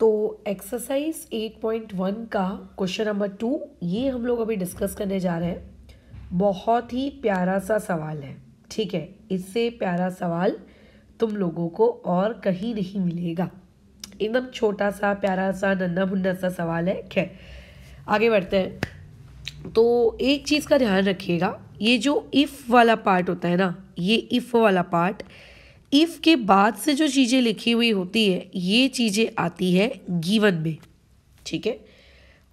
तो एक्सरसाइज 8.1 का question number two ये हम लोग अभी डिस्कस करने जा रहे हैं बहुत ही प्यारा सा सवाल है ठीक है इससे प्यारा सवाल तुम लोगों को और कहीं नहीं मिलेगा एकदम छोटा सा प्यारा सा नन्ना मुन्ना सा सवाल है खैर आगे बढ़ते हैं तो एक चीज़ का ध्यान रखिएगा ये जो इफ़ वाला पार्ट होता है ना ये इफ़ वाला पार्ट इफ़ के बाद से जो चीज़ें लिखी हुई होती है ये चीज़ें आती है गीवन में ठीक है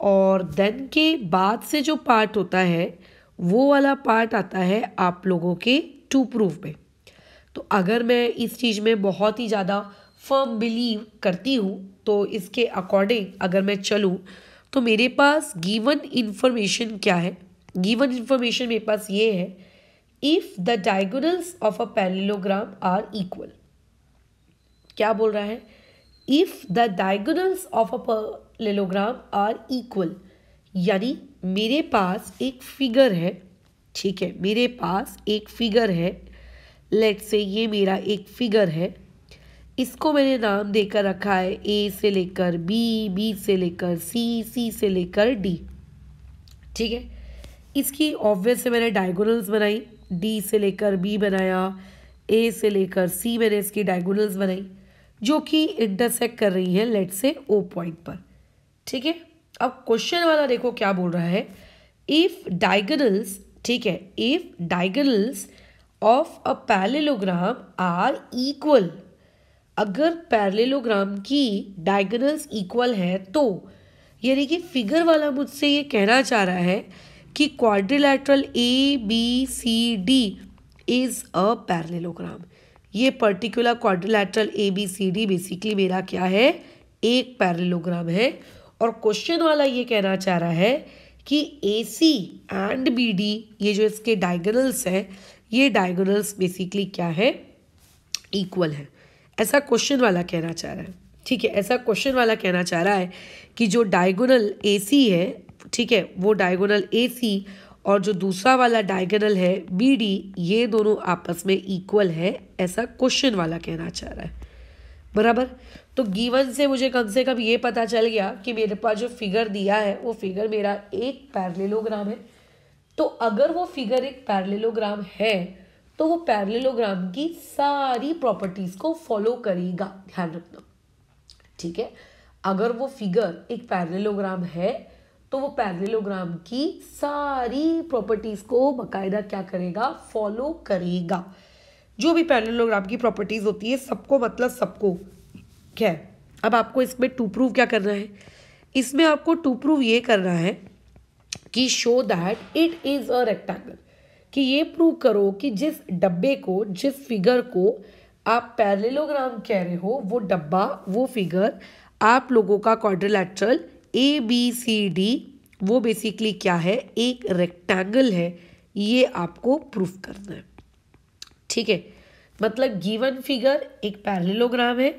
और देन के बाद से जो पार्ट होता है वो वाला पार्ट आता है आप लोगों के टू प्रूफ में तो अगर मैं इस चीज़ में बहुत ही ज़्यादा फर्म बिलीव करती हूँ तो इसके अकॉर्डिंग अगर मैं चलूँ तो मेरे पास गिवन इन्फॉर्मेशन क्या है गिवन इन्फॉर्मेशन मेरे पास ये है if the diagonals of a parallelogram are equal क्या बोल रहा है if the diagonals of a parallelogram are equal यानी मेरे पास एक फिगर है ठीक है मेरे पास एक फिगर है लेट से ये मेरा एक फिगर है इसको मैंने नाम देकर रखा है ए से लेकर बी बी से लेकर सी सी से लेकर डी ठीक है इसकी ऑब्वियस से मैंने डायगोनल्स बनाई डी से लेकर बी बनाया ए से लेकर सी मैंने इसकी डायगोनल्स बनाई जो कि इंटरसेक्ट कर रही है लेट से ओ पॉइंट पर ठीक है अब क्वेश्चन वाला देखो क्या बोल रहा है इफ डायगनल्स ठीक है if diagonals of a parallelogram are equal अगर पैरेललोग्राम की डायगनल्स इक्वल है तो यानी कि फिगर वाला मुझसे ये कहना चाह रहा है कि quadrilateral A B C D is a parallelogram ये particular quadrilateral A B C D basically मेरा क्या है एक पैरलेलोग्राम है और क्वेश्चन वाला ये कहना चाह रहा है कि A C and B D ये जो इसके डायगोनल्स हैं ये डायगोनल्स बेसिकली क्या है इक्वल है ऐसा क्वेश्चन वाला कहना चाह रहा है ठीक है ऐसा क्वेश्चन वाला कहना चाह रहा है कि जो डायगोनल ए सी है ठीक है वो डायगोनल ए सी और जो दूसरा वाला डायगोनल है बी डी ये दोनों आपस में इक्वल है ऐसा क्वेश्चन वाला कहना चाह रहा है बराबर तो गीवन से मुझे कम से कम ये पता चल गया कि मेरे पास जो फिगर दिया है वो फिगर मेरा एक पैरलेलोग्राम है तो अगर वो फिगर एक पैरलेलोग्राम है तो वो पैरलेलोग्राम की सारी प्रॉपर्टीज़ को फॉलो करेगा ध्यान रखना ठीक है अगर वो फिगर एक पैरलेलोग्राम है तो वो पैरेलोग्राम की सारी प्रॉपर्टीज़ को बकायदा क्या करेगा फॉलो करेगा जो भी पैरेलोग्राम की प्रॉपर्टीज़ होती है सबको मतलब सबको क्या है अब आपको इसमें टू प्रूव क्या करना है इसमें आपको टू प्रूव ये करना है कि show that it is a rectangle कि ये प्रूव करो कि जिस डब्बे को जिस फिगर को आप पैरेलोग्राम कह रहे हो वो डब्बा वो फिगर आप लोगों का quadrilateral A B C D वो बेसिकली क्या है एक रेक्टेंगल है ये आपको प्रूफ करना है ठीक है मतलब गिवन फिगर एक पैरेलोग्राम है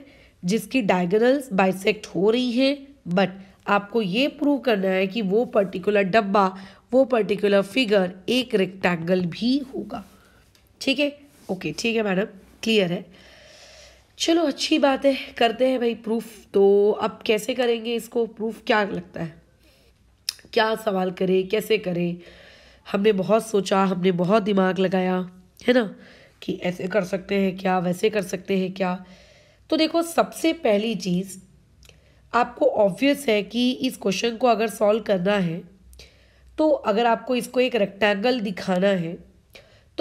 जिसकी डायगोनल्स बाइसेक्ट हो रही हैं बट आपको ये प्रूव करना है कि वो पर्टिकुलर डब्बा वो पर्टिकुलर फिगर एक रेक्टेंगल भी होगा ठीक है ओके ठीक है मैडम क्लियर है चलो अच्छी बात है करते हैं भाई प्रूफ तो अब कैसे करेंगे इसको प्रूफ क्या लगता है क्या सवाल करें कैसे करें हमने बहुत सोचा हमने बहुत दिमाग लगाया है ना कि ऐसे कर सकते हैं क्या वैसे कर सकते हैं क्या तो देखो सबसे पहली चीज़ आपको ऑब्वियस है कि इस क्वेश्चन को अगर सॉल्व करना है तो अगर आपको इसको एक रेक्टेंगल दिखाना है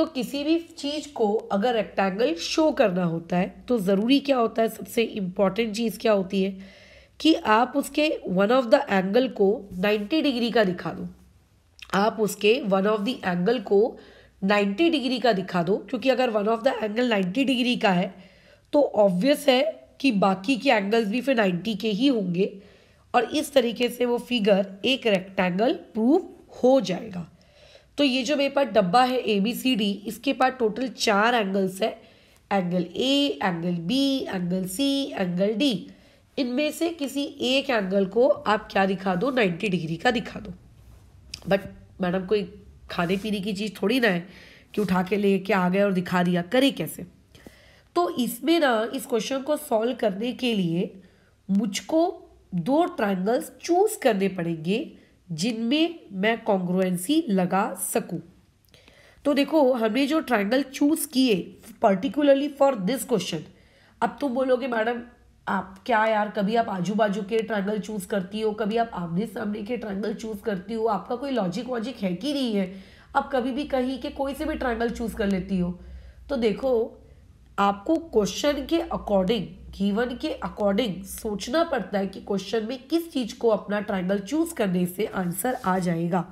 तो किसी भी चीज़ को अगर रेक्टेंगल शो करना होता है तो ज़रूरी क्या होता है सबसे इम्पॉर्टेंट चीज़ क्या होती है कि आप उसके वन ऑफ द एंगल को 90 डिग्री का दिखा दो आप उसके वन ऑफ द एंगल को 90 डिग्री का दिखा दो क्योंकि अगर one of the angle 90 degree का है तो ऑब्वियस है कि बाकी के एंगल्स भी फिर 90 के ही होंगे और इस तरीके से वो फिगर एक रेक्टेंगल प्रूव हो जाएगा तो ये जो मेरे पास डब्बा है ए बी सी डी इसके पास टोटल चार एंगल्स है angle A angle B angle C angle D इनमें से किसी एक एंगल को आप क्या दिखा दो नाइन्टी डिग्री का दिखा दो बट मैडम कोई खाने पीने की चीज़ थोड़ी ना है कि उठा के ले के आ गए और दिखा दिया करे कैसे तो इसमें ना इस क्वेश्चन को सॉल्व करने के लिए मुझको दो ट्राइंगल्स चूज करने पड़ेंगे जिनमें मैं कॉन्ग्रुएंसी लगा सकूं तो देखो हमने जो ट्राइंगल चूज़ किए पर्टिकुलरली फॉर दिस क्वेश्चन अब तुम बोलोगे मैडम आप क्या यार कभी आप आजू बाजू के ट्राइंगल चूज़ करती हो कभी आप आमने सामने के ट्राइंगल चूज़ करती हो आपका कोई लॉजिक वॉजिक है कि नहीं है आप कभी भी कहीं के कोई से भी ट्राइंगल चूज़ कर लेती हो तो देखो आपको क्वेश्चन के अकॉर्डिंग गीवन के अकॉर्डिंग सोचना पड़ता है कि क्वेश्चन में किस चीज़ को अपना ट्राइंगल चूज करने से आंसर आ जाएगा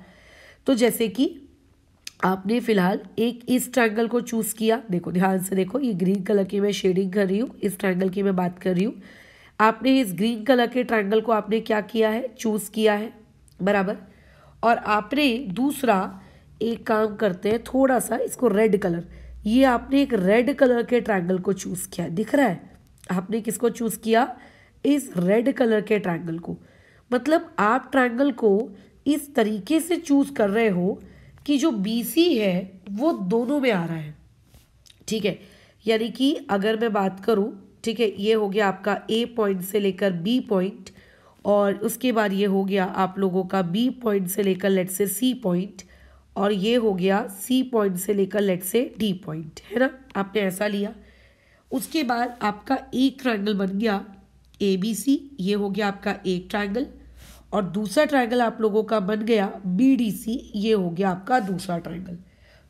तो जैसे कि आपने फिलहाल एक इस ट्राइंगल को चूज़ किया देखो ध्यान से देखो ये ग्रीन कलर की मैं शेडिंग कर रही हूँ इस ट्राइंगल की मैं बात कर रही हूँ आपने इस ग्रीन कलर के ट्राइंगल को आपने क्या किया है चूज़ किया है बराबर और आपने दूसरा एक काम करते हैं थोड़ा सा इसको रेड कलर ये आपने एक रेड कलर के ट्रायंगल को चूज़ किया दिख रहा है आपने किसको चूज़ किया इस रेड कलर के ट्रायंगल को मतलब आप ट्रायंगल को इस तरीके से चूज़ कर रहे हो कि जो बी सी है वो दोनों में आ रहा है ठीक है यानी कि अगर मैं बात करूँ ठीक है ये हो गया आपका ए पॉइंट से लेकर बी पॉइंट और उसके बाद ये हो गया आप लोगों का बी पॉइंट से लेकर लेट से सी पॉइंट और ये हो गया सी पॉइंट से लेकर लेट से डी पॉइंट है ना आपने ऐसा लिया उसके बाद आपका एक ट्राइंगल बन गया ए बी सी ये हो गया आपका एक ट्राइंगल और दूसरा ट्राइंगल आप लोगों का बन गया बी डी सी ये हो गया आपका दूसरा ट्राइंगल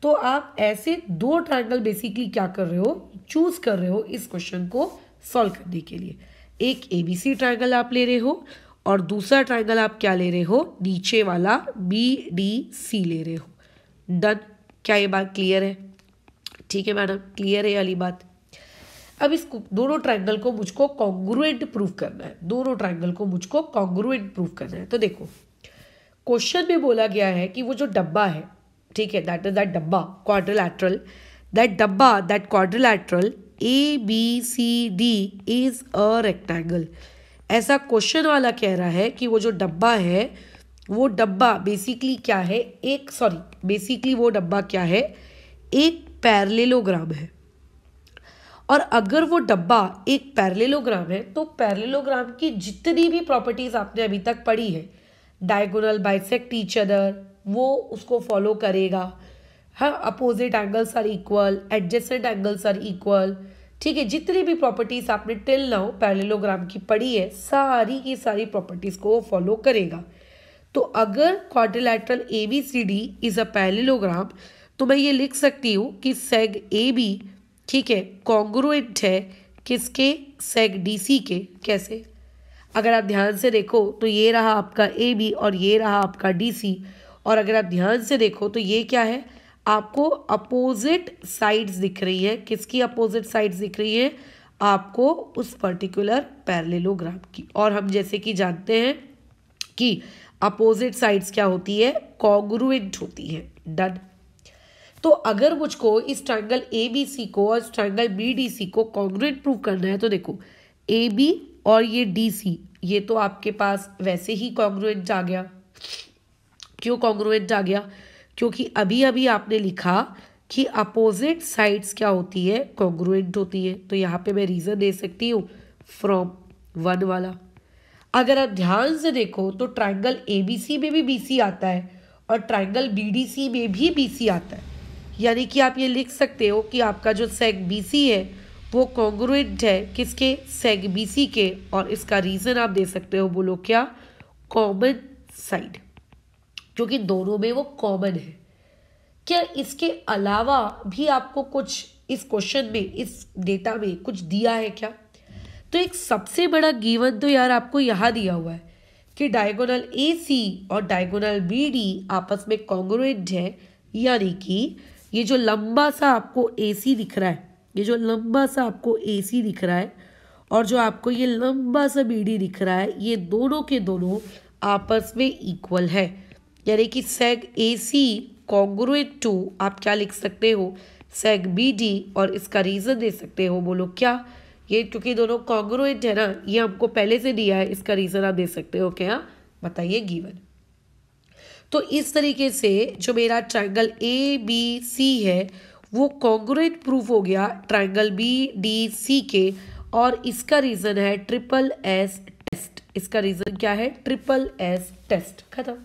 तो आप ऐसे दो ट्राइंगल बेसिकली क्या कर रहे हो चूज कर रहे हो इस क्वेश्चन को सॉल्व करने के लिए एक ए बी सी ट्राइंगल आप ले रहे हो और दूसरा ट्राइंगल आप क्या ले रहे हो नीचे वाला बी डी सी ले रहे हो डन क्या ये बात क्लियर है ठीक है मैडम क्लियर है वाली बात अब इस दोनों ट्राइंगल को मुझको कॉन्ग्रुएंट प्रूव करना है दोनों ट्राइंगल को मुझको कॉन्ग्रुएंट प्रूफ करना है तो देखो क्वेश्चन में बोला गया है कि वो जो डब्बा है ठीक है दैट इज दैट डब्बा क्वाड्रिलैटरल दैट डब्बा that quadrilateral A B C D is a rectangle ऐसा क्वेश्चन वाला कह रहा है कि वो जो डब्बा है वो डब्बा बेसिकली क्या है एक सॉरी बेसिकली वो डब्बा क्या है एक पैरलेलोग्राम है और अगर वो डब्बा एक पैरलेलोग्राम है तो पैरलेलोग्राम की जितनी भी प्रॉपर्टीज़ आपने अभी तक पढ़ी है डायगोनल बाइसेक्ट ईच अदर वो उसको फॉलो करेगा हाँ opposite angles are equal adjusted angles are equal ठीक है जितनी भी प्रॉपर्टीज़ आपने टिल नाउ पैरलेलोग्राम की पढ़ी है सारी की सारी प्रॉपर्टीज़ को वो फॉलो करेगा तो अगर quadrilateral A B C D is a parallelogram तो मैं ये लिख सकती हूँ कि सेग ए बी ठीक है कॉन्ग्रुएंट है किसके सेग डी सी के कैसे अगर आप ध्यान से देखो तो ये रहा आपका ए बी और ये रहा आपका डी सी और अगर आप ध्यान से देखो तो ये क्या है आपको अपोजिट साइड्स दिख रही है किसकी अपोजिट साइड्स दिख रही है आपको उस पर्टिकुलर पैरेललोग्राम की और हम जैसे कि जानते हैं कि अपोजिट साइड्स क्या होती है कॉग्रुएंट होती है डन तो अगर मुझको इस ट्रायंगल ए बी सी को और triangle triangle B D C को कॉन्ग्रेट प्रूव करना है तो देखो ए बी और ये डी सी ये तो आपके पास वैसे ही कॉन्ग्रुएंट आ गया क्यों कॉन्ग्रुएंट आ गया क्योंकि अभी अभी आपने लिखा कि अपोजिट साइड्स क्या होती है कॉन्ग्रुएंट होती है तो यहाँ पे मैं रीज़न दे सकती हूँ फ्रॉम वन वाला अगर आप ध्यान से देखो तो ट्राइंगल ए बी सी में भी बी सी आता है और ट्राइंगल बी डी सी में भी बी सी आता है यानी कि आप ये लिख सकते हो कि आपका जो सेग बी सी है वो कॉन्ग्रुएंट है किसके सेग बी सी के और इसका रीज़न आप दे सकते हो बोलो क्या कॉमन साइड क्योंकि दोनों में वो कॉमन है क्या इसके अलावा भी आपको कुछ इस क्वेश्चन में इस डेटा में कुछ दिया है क्या तो एक सबसे बड़ा गीवन तो यार आपको यहाँ दिया हुआ है कि डायगोनल ए सी और डायगोनल बी डी आपस में कॉन्ग्रुएंट है यानी कि ये जो लंबा सा आपको ए सी दिख रहा है ये जो लंबा सा आपको ए सी दिख रहा है और जो आपको ये लंबा सा बी डी दिख रहा है ये दोनों के दोनों आपस में इक्वल है यानी कि सेग ए सी कॉन्ग्रुएट टू आप क्या लिख सकते हो सेग बी डी और इसका रीज़न दे सकते हो बोलो क्या ये क्योंकि दोनों कॉन्ग्रोइट है ना ये हमको पहले से दिया है इसका रीज़न आप दे सकते हो क्या बताइए गिवन तो इस तरीके से जो मेरा ट्राइंगल ए बी सी है वो कॉन्ग्रोइट प्रूफ हो गया ट्राइंगल बी डी सी के और इसका रीज़न है ट्रिपल एस टेस्ट इसका रीज़न क्या है ट्रिपल एस टेस्ट खत्म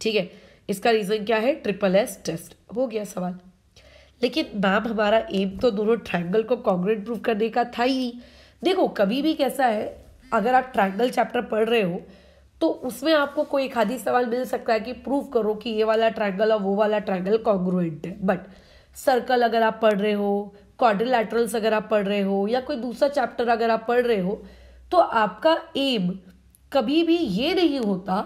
ठीक है इसका रीज़न क्या है ट्रिपल एस टेस्ट हो गया सवाल लेकिन मैम हमारा एम तो दोनों ट्राइंगल को कॉन्ग्रेट प्रूव करने का था ही देखो कभी भी कैसा है अगर आप ट्राइंगल चैप्टर पढ़ रहे हो तो उसमें आपको कोई एक आधी सवाल मिल सकता है कि प्रूव करो कि ये वाला ट्राइंगल और वो वाला ट्राइंगल कॉन्ग्रुएंट है बट सर्कल अगर आप पढ़ रहे हो क्वाड्रिलैटरल्स अगर आप पढ़ रहे हो या कोई दूसरा चैप्टर अगर आप पढ़ रहे हो तो आपका एम कभी भी ये नहीं होता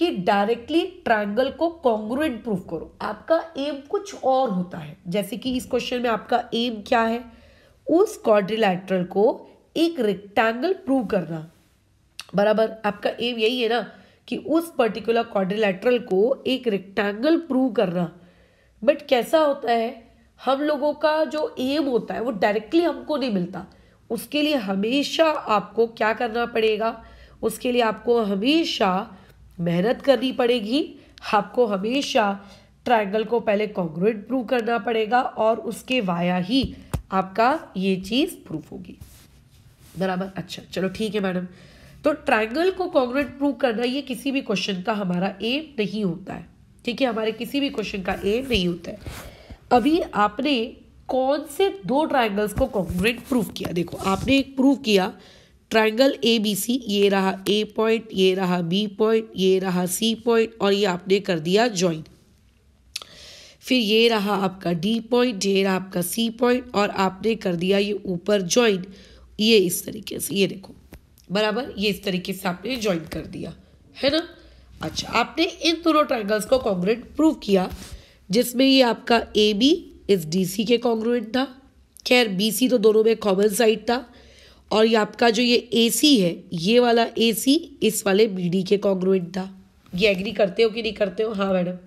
कि डायरेक्टली ट्रायंगल को कॉन्ग्रुएंट प्रूव करो आपका एम कुछ और होता है जैसे कि इस क्वेश्चन में आपका एम क्या है उस क्वाड्रिलैटरल को एक रेक्टेंगल प्रूव करना बराबर आपका एम यही है ना कि उस पर्टिकुलर क्वाड्रिलैटरल को एक रेक्टेंगल प्रूव करना बट कैसा होता है हम लोगों का जो एम होता है वो डायरेक्टली हमको नहीं मिलता उसके लिए हमेशा आपको क्या करना पड़ेगा उसके लिए आपको हमेशा मेहनत करनी पड़ेगी आपको हमेशा ट्राइंगल को पहले कॉन्ग्रेट प्रूव करना पड़ेगा और उसके वाया ही आपका ये चीज़ प्रूफ होगी बराबर अच्छा चलो ठीक है मैडम तो ट्राइंगल को कॉन्ग्रेट प्रूव करना ये किसी भी क्वेश्चन का हमारा एम नहीं होता है ठीक है हमारे किसी भी क्वेश्चन का एम नहीं होता है अभी आपने कौन से दो ट्राइंगल्स को कॉन्ग्रेट प्रूव किया देखो आपने एक प्रूव किया ट्राइंगल ए बी सी ये रहा ए पॉइंट ये रहा बी पॉइंट ये रहा सी पॉइंट और ये आपने कर दिया ज्वाइन फिर ये रहा आपका डी पॉइंट ये रहा आपका सी पॉइंट और आपने कर दिया ये ऊपर ज्वाइन ये इस तरीके से ये देखो बराबर ये इस तरीके से आपने ज्वाइन कर दिया है ना अच्छा आपने इन दोनों ट्राइंगल्स को कॉन्ग्रेट प्रूव किया जिसमें ये आपका ए बी इस डी सी के कॉन्ग्रेट था खैर बी सी तो दोनों में कॉमन साइड था और ये आपका जो ये सी है ये वाला सी इस वाले बीडी के कॉन्ग्रोइ था ये एग्री करते हो कि नहीं करते हो हाँ मैडम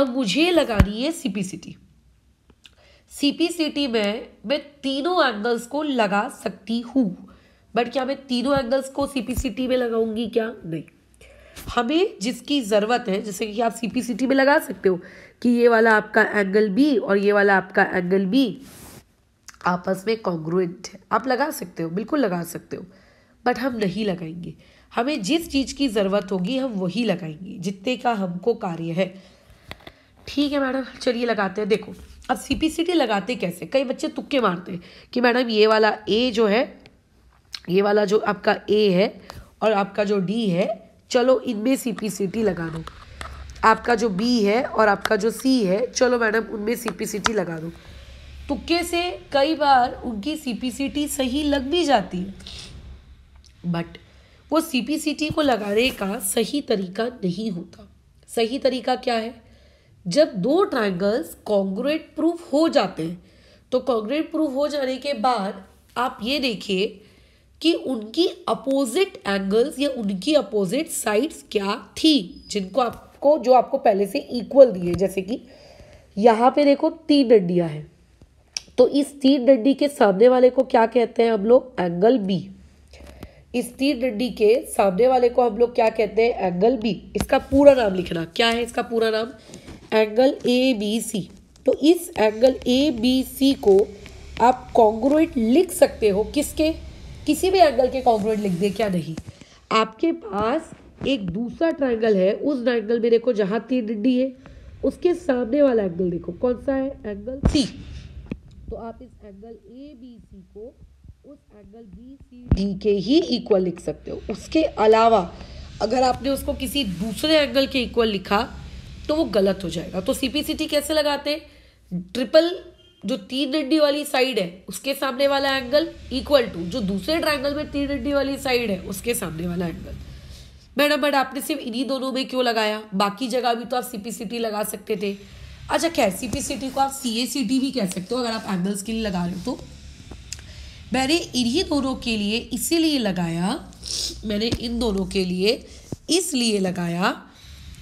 अब मुझे लगानी है C C C P P T C T में मैं तीनों एंगल्स को लगा सकती हूँ बट क्या मैं तीनों एंगल्स को सी सी पी टी में लगाऊंगी क्या नहीं हमें जिसकी ज़रूरत है जैसे कि आप सी सी पी टी में लगा सकते हो कि ये वाला आपका एंगल बी और ये वाला आपका एंगल बी आपस में कॉन्ग्रुएंट है आप लगा सकते हो बिल्कुल लगा सकते हो बट हम नहीं लगाएंगे हमें जिस चीज़ की ज़रूरत होगी हम वही लगाएंगे जितने का हमको कार्य है ठीक है मैडम चलिए लगाते हैं देखो अब सी पी सी टी लगाते कैसे कई बच्चे तुक्के मारते हैं कि मैडम ये वाला ए जो है ये वाला जो आपका ए है और आपका जो डी है चलो इनमें सी पी सी टी लगा दो आपका जो बी है और आपका जो सी है चलो मैडम उनमें सी पी सी टी लगा दो तुक्के से कई बार उनकी सीपीसीटी सही लग भी जाती है बट वो सीपीसीटी को लगाने का सही तरीका नहीं होता सही तरीका क्या है जब दो ट्राइंगल्स कॉन्ग्रेट प्रूफ हो जाते हैं तो कॉन्ग्रेट प्रूफ हो जाने के बाद आप ये देखिए कि उनकी अपोजिट एंगल्स या उनकी अपोजिट साइड्स क्या थी जिनको आपको जो आपको पहले से इक्वल दिए जैसे कि यहाँ पे देखो तीन डंडियाँ हैं तो इस तीर डड्डी के सामने वाले को क्या कहते हैं हम लोग एंगल बी इस तीर डंडी के सामने वाले को हम लोग क्या कहते हैं एंगल बी इसका पूरा नाम लिखना क्या है इसका पूरा नाम एंगल ए बी सी तो इस एंगल ए बी सी को आप कॉन्ग्रोइट लिख सकते हो किसके किसी भी एंगल के कॉन्ग्रोइट लिख दे क्या नहीं आपके पास एक दूसरा ट्राइंगल है उस ट्राइंगल में देखो जहाँ तीर डंडी है उसके सामने वाला एंगल देखो कौन सा है एंगल सी तो आप इस एंगल ए बी सी को उस एंगल बी सी डी के ही इक्वल लिख सकते हो उसके अलावा अगर आपने उसको किसी दूसरे एंगल के इक्वल लिखा तो वो गलत हो जाएगा तो सी सी पी टी कैसे लगाते ट्रिपल जो तीन डंडी वाली साइड है उसके सामने वाला एंगल इक्वल टू जो दूसरे ट्राइंगल में तीन डंडी वाली साइड है उसके सामने वाला एंगल मैडम बट आपने सिर्फ इन्हीं दोनों में क्यों लगाया बाकी जगह भी तो आप सी सी पी टी लगा सकते थे अच्छा खैर सी पी सी टी को आप सी ए सी टी भी कह सकते हो अगर आप एंगल्स के लिए लगा रहे हो तो मैंने इन्हीं दोनों के लिए इसीलिए लगाया मैंने इन दोनों के लिए इसलिए लगाया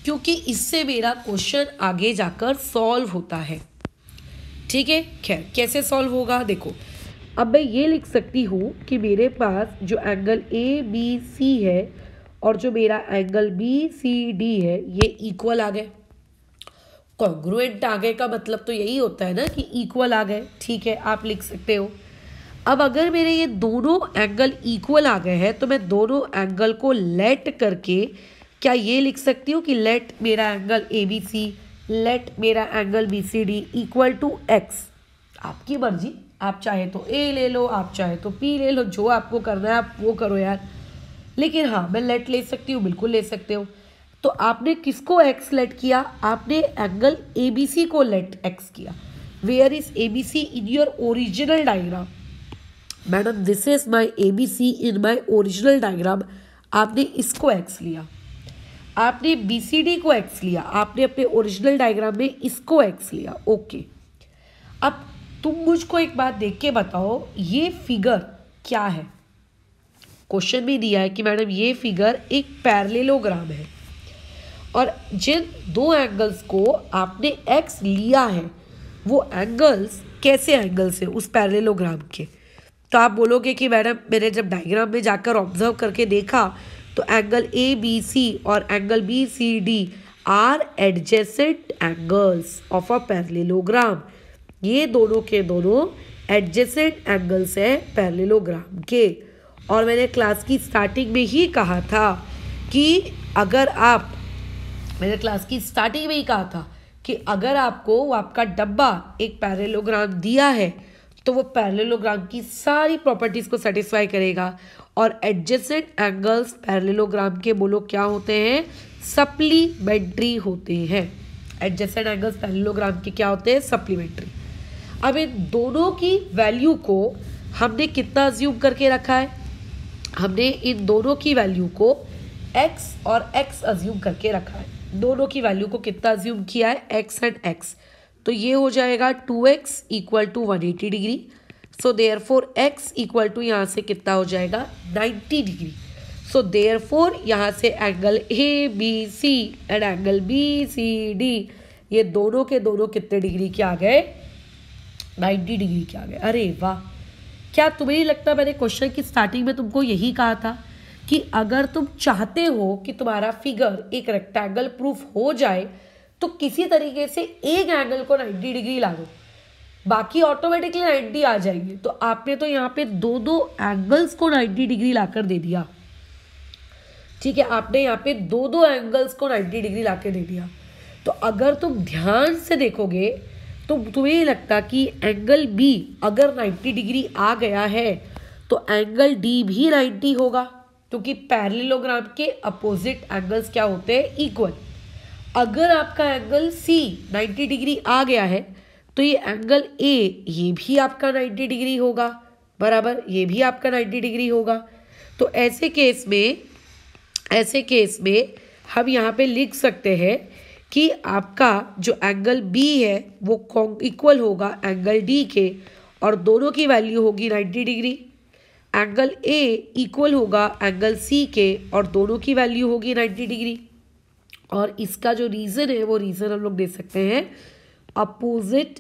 क्योंकि इससे मेरा क्वेश्चन आगे जाकर सॉल्व होता है ठीक है खैर कैसे सॉल्व होगा देखो अब मैं ये लिख सकती हूँ कि मेरे पास जो एंगल ए बी सी है और जो मेरा एंगल बी सी डी है ये इक्वल आ गए कॉन्ग्रुएंट आ गए का मतलब तो यही होता है ना कि इक्वल आ गए ठीक है आप लिख सकते हो अब अगर मेरे ये दोनों एंगल इक्वल आ गए हैं तो मैं दोनों एंगल को लेट करके क्या ये लिख सकती हूँ कि लेट मेरा angle A B C let मेरा angle B C D equal to X आपकी मर्जी आप चाहे तो ए ले लो आप चाहे तो पी ले लो जो आपको करना है आप वो करो यार लेकिन हाँ मैं लेट ले सकती हूँ बिल्कुल ले सकते हो तो आपने किसको एक्स लेट किया आपने एंगल ए बी सी को लेट एक्स किया where is A B C in your original diagram madam this is my A B C in my original diagram आपने इसको एक्स लिया आपने बी सी डी को X लिया आपने अपने ओरिजिनल डायग्राम में इसको एक्स लिया ओके अब तुम मुझको एक बात देख के बताओ ये फिगर क्या है क्वेश्चन भी दिया है कि मैडम ये फिगर एक पैरलेलोग्राम है और जिन दो एंगल्स को आपने एक्स लिया है वो एंगल्स कैसे एंगल्स हैं उस पैरेलोग्राम के तो आप बोलोगे कि मैडम मैंने जब डायग्राम में जाकर ऑब्जर्व करके देखा तो एंगल ए बी सी और angle B C D are adjacent angles of a parallelogram ये दोनों के दोनों एडजेसेंट एंगल्स हैं पैरेललोग्राम के और मैंने क्लास की स्टार्टिंग में ही कहा था कि अगर आप मैंने क्लास की स्टार्टिंग में ही कहा था कि अगर आपको आपका डब्बा एक पैरेलोग्राम दिया है तो वो पैरेलोग्राम की सारी प्रॉपर्टीज़ को सेटिस्फाई करेगा और एडजेसेंट एंगल्स पैरेलोग्राम के बोलो क्या होते हैं सप्लीमेंट्री होते हैं एडजेसेंट एंगल्स पैरेलोग्राम के क्या होते हैं सप्लीमेंट्री अब इन दोनों की वैल्यू को हमने कितना अज्यूम करके रखा है हमने इन दोनों की वैल्यू को एक्स और एक्स अज्यूम करके रखा है दोनों की वैल्यू को कितना ज्यूम किया है एक्स एंड एक्स तो ये हो जाएगा two X equal to one eighty degree so therefore X equal to यहाँ से कितना हो जाएगा ninety degree so therefore यहाँ से angle A B C and angle B C D ये दोनों के दोनों कितने डिग्री के आ गए नाइन्टी डिग्री के आ गए अरे वाह क्या तुम्हें नहीं लगता मैंने क्वेश्चन की स्टार्टिंग में तुमको यही कहा था कि अगर तुम चाहते हो कि तुम्हारा फिगर एक रेक्टेंगल प्रूफ हो जाए तो किसी तरीके से एक एंगल को 90 डिग्री ला दो बाकी ऑटोमेटिकली 90 आ जाएगी तो आपने तो यहाँ पे दो दो एंगल्स को 90 डिग्री लाकर दे दिया ठीक है आपने यहाँ पे दो दो एंगल्स को 90 डिग्री ला दे दिया तो अगर तुम ध्यान से देखोगे तो तुम्हें ये लगता कि एंगल बी अगर 90 डिग्री आ गया है तो एंगल डी भी 90 होगा क्योंकि तो के अपोजिट एंगल्स क्या होते हैं इक्वल अगर आपका एंगल सी 90 डिग्री आ गया है तो ये एंगल ए ये भी आपका 90 डिग्री होगा बराबर ये भी आपका 90 डिग्री होगा तो ऐसे केस में ऐसे केस में हम यहाँ पे लिख सकते हैं कि आपका जो एंगल बी है वो इक्वल होगा एंगल डी के और दोनों की वैल्यू होगी 90 डिग्री एंगल ए इक्वल होगा एंगल सी के और दोनों की वैल्यू होगी नाइन्टी डिग्री और इसका जो रीज़न है वो रीज़न हम लोग दे सकते हैं opposite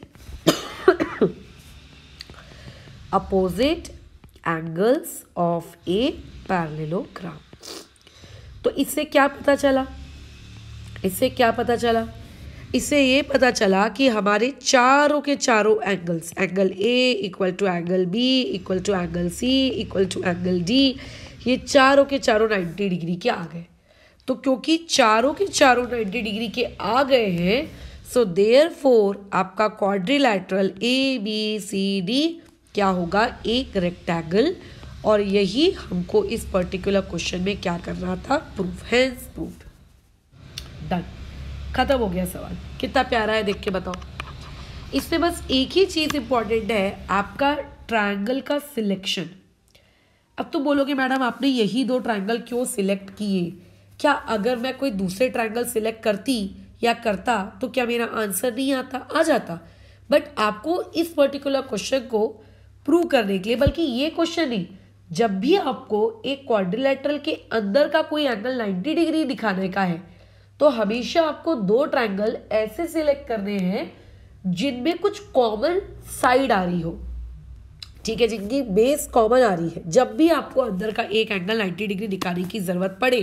opposite angles of a parallelogram तो इससे क्या पता चला इससे क्या पता चला इससे ये पता चला कि हमारे चारों के चारों angles angle A equal to angle B equal to angle C equal to angle D ये चारों के चारों नाइन्टी डिग्री के आ गए तो क्योंकि चारों के चारों नाइन्टी डिग्री के आ गए हैं सो देयर फोर आपका quadrilateral A B C D क्या होगा एक रेक्टेंगल और यही हमको इस पर्टिकुलर क्वेश्चन में क्या करना था प्रूफ हैंस प्रूफ ख़त्म हो गया सवाल कितना प्यारा है देख के बताओ इसमें बस एक ही चीज़ इंपॉर्टेंट है आपका ट्रायंगल का सिलेक्शन अब तो बोलोगे मैडम आपने यही दो ट्रायंगल क्यों सिलेक्ट किए क्या अगर मैं कोई दूसरे ट्रायंगल सिलेक्ट करती या करता तो क्या मेरा आंसर नहीं आता आ जाता बट आपको इस पर्टिकुलर क्वेश्चन को प्रूव करने के लिए बल्कि ये क्वेश्चन ही जब भी आपको एक क्वाड्रिलेटरल के अंदर का कोई एंगल 90 डिग्री दिखाने का है तो हमेशा आपको दो ट्राइंगल ऐसे सिलेक्ट करने हैं जिनमें कुछ कॉमन साइड आ रही हो ठीक है जिनकी बेस कॉमन आ रही है जब भी आपको अंदर का एक एंगल 90 डिग्री निकालने की ज़रूरत पड़े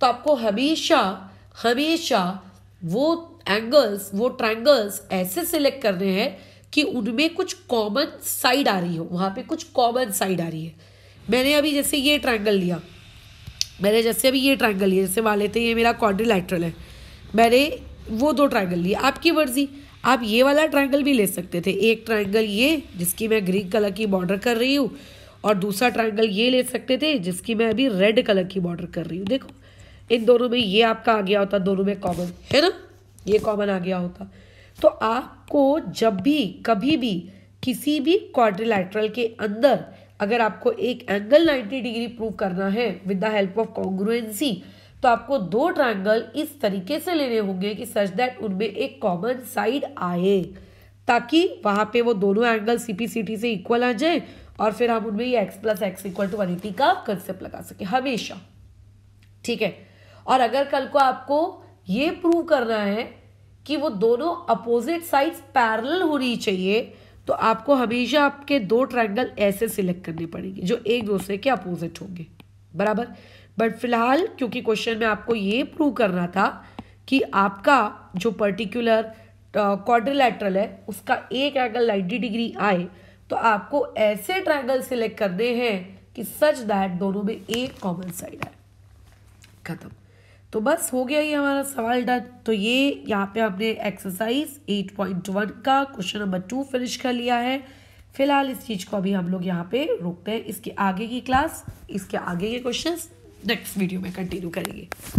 तो आपको हमेशा हमेशा वो एंगल्स वो ट्राइंगल्स ऐसे सिलेक्ट करने हैं कि उनमें कुछ कॉमन साइड आ रही हो वहाँ पे कुछ कॉमन साइड आ रही है मैंने अभी जैसे ये ट्राइंगल लिया मैंने जैसे अभी ये ट्राइंगल लिया जैसे मान लेते हैं ये मेरा क्वाड्रिलेटरल है मैंने वो दो ट्राइंगल लिए आपकी मर्जी आप ये वाला ट्राइंगल भी ले सकते थे एक ट्राइंगल ये जिसकी मैं ग्रीन कलर की बॉर्डर कर रही हूँ और दूसरा ट्राइंगल ये ले सकते थे जिसकी मैं अभी रेड कलर की बॉर्डर कर रही हूँ देखो इन दोनों में ये आपका आ गया होता दोनों में कॉमन है ना ये कॉमन आ गया होता तो आपको जब भी कभी भी किसी भी क्वाड्रिलेटरल के अंदर अगर आपको एक एंगल 90 डिग्री प्रूव करना है with the help of congruency तो आपको दो ट्राइंगल इस तरीके से लेने होंगे कि सच दैट उनमें एक कॉमन साइड आए ताकि वहाँ पे वो दोनों एंगल सी से इक्वल आ जाए और फिर हम उनमें ये X plus X equal to one eighty का कंसेप्ट लगा सके हमेशा ठीक है और अगर कल को आपको ये प्रूव करना है कि वो दोनों अपोजिट साइड्स पैरल होनी चाहिए तो आपको हमेशा आपके दो ट्रायंगल ऐसे सिलेक्ट करने पड़ेंगे जो एक दूसरे के अपोजिट होंगे बराबर बट फिलहाल क्योंकि क्वेश्चन में आपको ये प्रूव करना था कि आपका जो पर्टिकुलर क्वाड्रिलेटरल है उसका एक एंगल नाइन्टी डिग्री आए तो आपको ऐसे ट्रायंगल सिलेक्ट करने हैं कि सच दैट दोनों में एक कॉमन साइड आए खत्म तो बस हो गया ये हमारा सवाल डन तो ये यहाँ पे हमने एक्सरसाइज 8.1 का क्वेश्चन नंबर टू फिनिश कर लिया है फिलहाल इस चीज़ को अभी हम लोग यहाँ पे रोकते हैं इसके आगे की क्लास इसके आगे के क्वेश्चंस नेक्स्ट वीडियो में कंटिन्यू करेंगे